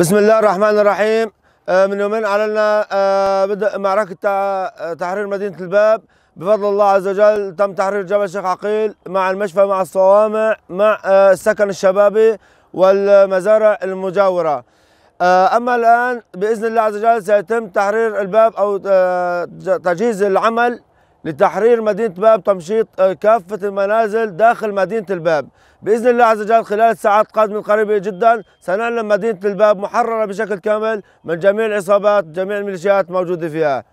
بسم الله الرحمن الرحيم آه، من يومين اعلنا آه، بدء معركه آه، تحرير مدينه الباب بفضل الله عز وجل تم تحرير جبل الشيخ عقيل مع المشفى مع الصوامع مع السكن الشبابي والمزارع المجاوره اما الان باذن الله عز وجل سيتم تحرير الباب او تجهيز العمل لتحرير مدينة باب تمشيط آه، كافة المنازل داخل مدينة الباب بإذن الله عز وجل خلال الساعات القادمه القريبه جدا سنعلم مدينة الباب محررة بشكل كامل من جميع العصابات جميع الميليشيات موجودة فيها